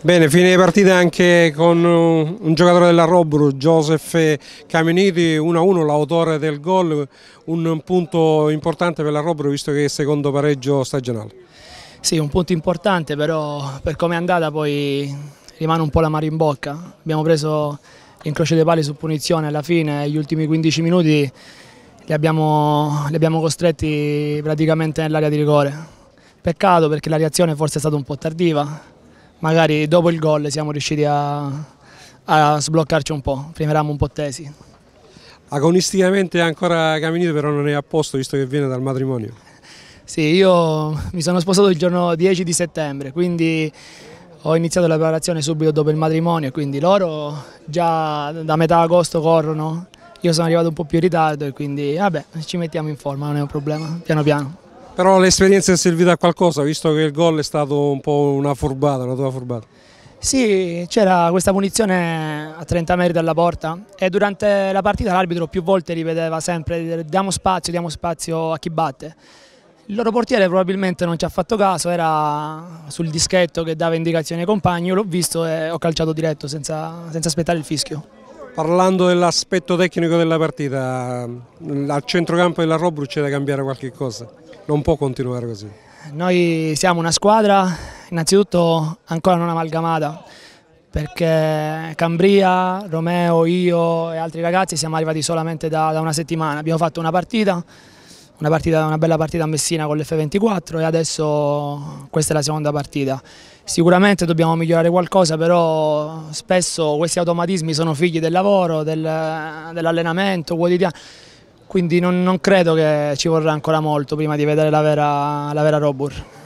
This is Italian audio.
Bene, fine partita anche con un giocatore della Robru, Joseph Caminiti, 1-1 l'autore del gol, un punto importante per la Robru visto che è il secondo pareggio stagionale. Sì, un punto importante però per come è andata poi rimane un po' la mare in bocca, abbiamo preso l'incrocio dei pali su punizione alla fine, gli ultimi 15 minuti li abbiamo, li abbiamo costretti praticamente nell'area di rigore, peccato perché la reazione forse è stata un po' tardiva, magari dopo il gol siamo riusciti a, a sbloccarci un po', primeravamo un po' tesi. Agonisticamente ancora Caminito però non è a posto visto che viene dal matrimonio. Sì, io mi sono sposato il giorno 10 di settembre, quindi ho iniziato la preparazione subito dopo il matrimonio, quindi loro già da metà agosto corrono, io sono arrivato un po' più in ritardo e quindi vabbè, ci mettiamo in forma, non è un problema, piano piano. Però l'esperienza è servita a qualcosa, visto che il gol è stato un po' una furbata, una tua furbata. Sì, c'era questa punizione a 30 metri dalla porta e durante la partita l'arbitro più volte ripeteva sempre diamo spazio, diamo spazio a chi batte. Il loro portiere probabilmente non ci ha fatto caso, era sul dischetto che dava indicazioni ai compagni, l'ho visto e ho calciato diretto senza, senza aspettare il fischio. Parlando dell'aspetto tecnico della partita, mm, al centrocampo della Robru c'è da cambiare qualche cosa, non può continuare così. Noi siamo una squadra innanzitutto ancora non amalgamata perché Cambria, Romeo, io e altri ragazzi siamo arrivati solamente da, da una settimana, abbiamo fatto una partita, una, partita, una bella partita a Messina con l'F24 e adesso questa è la seconda partita. Sicuramente dobbiamo migliorare qualcosa, però spesso questi automatismi sono figli del lavoro, del, dell'allenamento quotidiano, quindi non, non, credo che ci vorrà ancora molto prima di vedere la vera, la vera Robur.